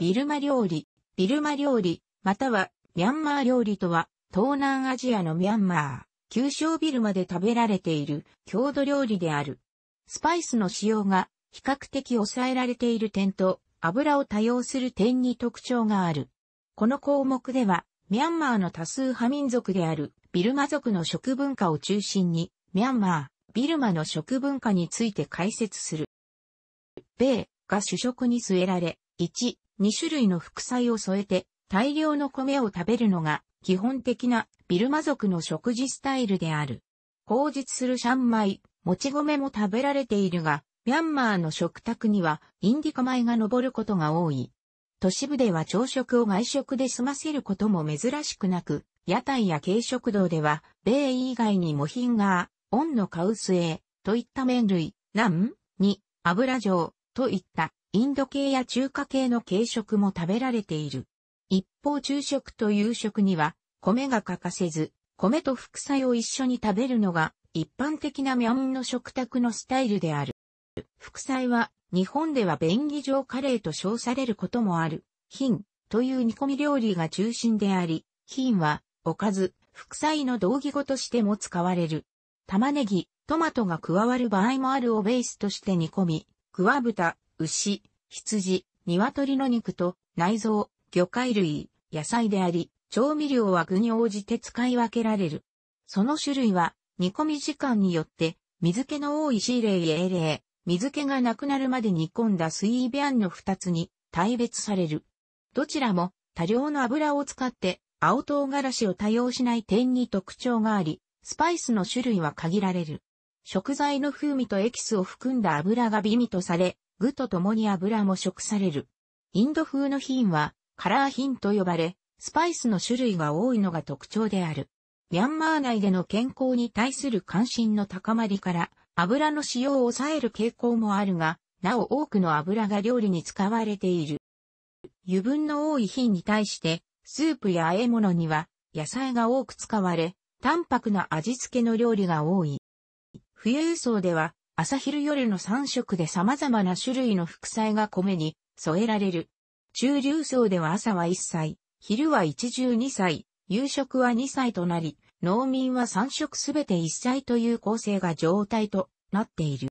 ビルマ料理、ビルマ料理、またはミャンマー料理とは、東南アジアのミャンマー、旧小ビルマで食べられている郷土料理である。スパイスの使用が比較的抑えられている点と、油を多用する点に特徴がある。この項目では、ミャンマーの多数派民族であるビルマ族の食文化を中心に、ミャンマー、ビルマの食文化について解説する。米が主食に据えられ、1、2種類の副菜を添えて大量の米を食べるのが基本的なビルマ族の食事スタイルである。口実するシャンマイ、もち米も食べられているが、ミャンマーの食卓にはインディカ米が昇ることが多い。都市部では朝食を外食で済ませることも珍しくなく、屋台や軽食堂では、米以外にもヒンガー、オンのカウスエーといった麺類、ナンに油状といったインド系や中華系の軽食も食べられている。一方昼食と夕食には米が欠かせず、米と副菜を一緒に食べるのが一般的なミャンの食卓のスタイルである。副菜は日本では便宜上カレーと称されることもある、ンという煮込み料理が中心であり、ンはおかず、副菜の同義語としても使われる。玉ねぎ、トマトが加わる場合もあるをベースとして煮込み、ワ豚、牛、羊、鶏の肉と内臓、魚介類、野菜であり、調味料は具に応じて使い分けられる。その種類は、煮込み時間によって、水気の多いシーレイエーレイ、水気がなくなるまで煮込んだスイーベアンの二つに、大別される。どちらも、多量の油を使って、青唐辛子を多用しない点に特徴があり、スパイスの種類は限られる。食材の風味とエキスを含んだ油が美味とされ、具と共に油も食される。インド風の品は、カラー品と呼ばれ、スパイスの種類が多いのが特徴である。ミャンマー内での健康に対する関心の高まりから、油の使用を抑える傾向もあるが、なお多くの油が料理に使われている。油分の多い品に対して、スープや和え物には野菜が多く使われ、淡白な味付けの料理が多い。冬輸送では朝昼夜の3食で様々な種類の副菜が米に添えられる。中流層では朝は1歳、昼は1 2歳、夕食は2歳となり、農民は3食すべて1歳という構成が状態となっている。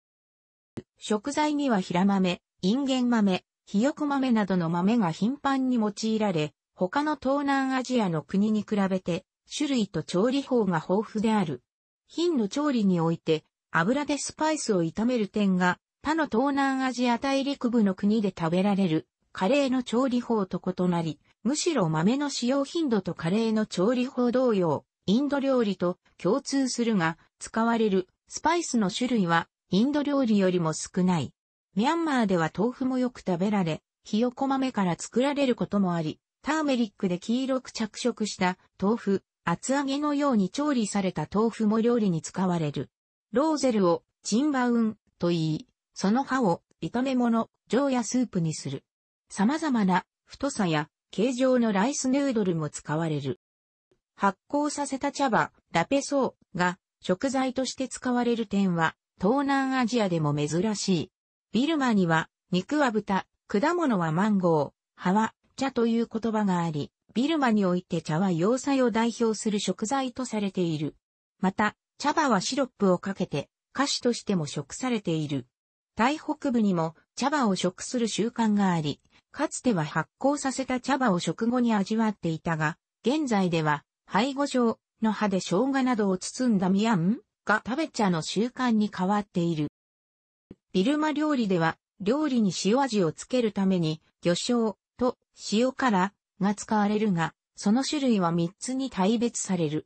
食材には平豆、インゲン豆、ひよこ豆などの豆が頻繁に用いられ、他の東南アジアの国に比べて、種類と調理法が豊富である。品の調理において、油でスパイスを炒める点が、他の東南アジア大陸部の国で食べられるカレーの調理法と異なり、むしろ豆の使用頻度とカレーの調理法同様、インド料理と共通するが、使われるスパイスの種類はインド料理よりも少ない。ミャンマーでは豆腐もよく食べられ、ひよこ豆から作られることもあり、ターメリックで黄色く着色した豆腐、厚揚げのように調理された豆腐も料理に使われる。ローゼルをチンバウンと言い、その葉を炒め物、醤やスープにする。様々な太さや形状のライスヌードルも使われる。発酵させた茶葉、ラペソーが食材として使われる点は東南アジアでも珍しい。ビルマには肉は豚、果物はマンゴー、葉は茶という言葉があり、ビルマにおいて茶は洋菜を代表する食材とされている。また、茶葉はシロップをかけて菓子としても食されている。台北部にも茶葉を食する習慣があり、かつては発酵させた茶葉を食後に味わっていたが、現在では、背後状の葉で生姜などを包んだミヤンが食べ茶の習慣に変わっている。ビルマ料理では、料理に塩味をつけるために、魚醤と塩辛が使われるが、その種類は3つに大別される。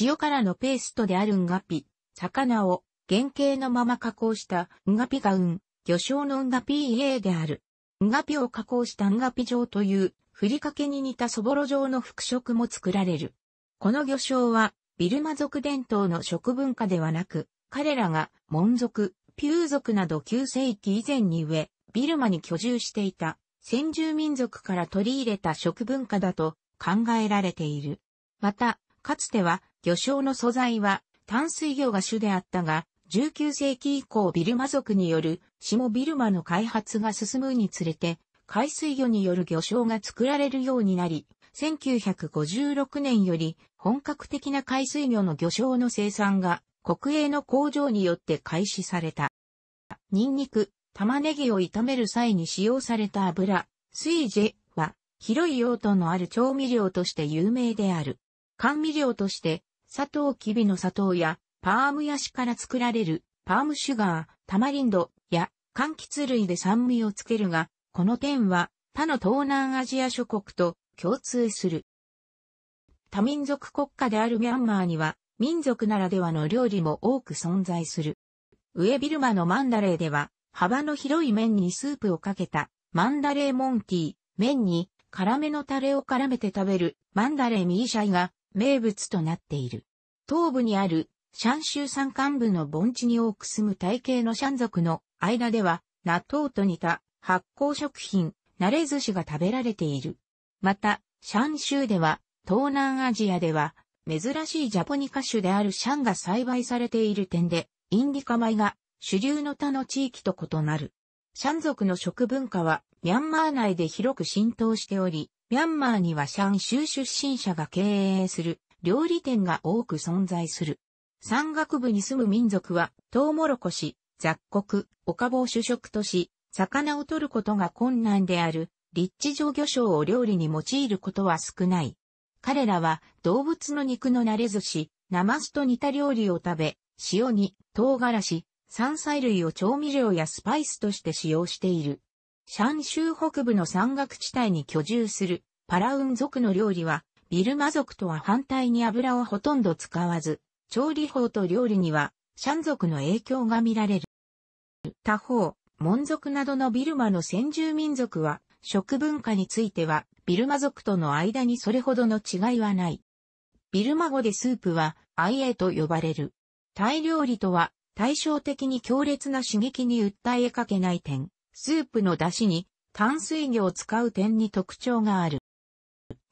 塩辛のペーストであるんがぴ、魚を原型のまま加工したんがぴがうん、魚醤のんがぴ A である。んがぴを加工したんがぴ状という、ふりかけに似たそぼろ状の服飾も作られる。この魚醤は、ビルマ族伝統の食文化ではなく、彼らが、モン族、ピュー族など9世紀以前に上、ビルマに居住していた、先住民族から取り入れた食文化だと考えられている。また、かつては魚礁の素材は淡水魚が主であったが、19世紀以降ビルマ族による下ビルマの開発が進むにつれて、海水魚による魚礁が作られるようになり、1956年より本格的な海水魚の魚礁の生産が国営の工場によって開始された。ニンニク、玉ねぎを炒める際に使用された油、水ジェは広い用途のある調味料として有名である。甘味料として砂糖きキビの砂糖や、パームヤシから作られる、パームシュガー、タマリンドや、柑橘類で酸味をつけるが、この点は、他の東南アジア諸国と共通する。多民族国家であるミャンマーには、民族ならではの料理も多く存在する。上ビルマのマンダレーでは、幅の広い麺にスープをかけた、マンダレーモンティー、麺に、辛めのタレを絡めて食べる、マンダレーミーシャイが、名物となっている。東部にあるシャン州山間部の盆地に多く住む体系のシャン族の間では、納豆と似た発酵食品、慣れ寿司が食べられている。また、シャン州では、東南アジアでは、珍しいジャポニカ種であるシャンが栽培されている点で、インディカ米が主流の他の地域と異なる。シャン族の食文化は、ミャンマー内で広く浸透しており、ミャンマーにはシャン州出身者が経営する料理店が多く存在する。山岳部に住む民族は、トウモロコシ、雑穀、ボを主食とし、魚を取ることが困難である、立地上魚礁を料理に用いることは少ない。彼らは動物の肉の慣れ寿司、ナマスと似た料理を食べ、塩に唐辛子、山菜類を調味料やスパイスとして使用している。山州北部の山岳地帯に居住するパラウン族の料理は、ビルマ族とは反対に油をほとんど使わず、調理法と料理には、シャン族の影響が見られる。他方、モン族などのビルマの先住民族は、食文化については、ビルマ族との間にそれほどの違いはない。ビルマ語でスープは、アイエと呼ばれる。タイ料理とは、対照的に強烈な刺激に訴えかけない点。スープの出汁に淡水魚を使う点に特徴がある。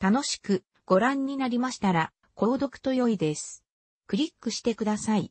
楽しくご覧になりましたら、購読と良いです。クリックしてください。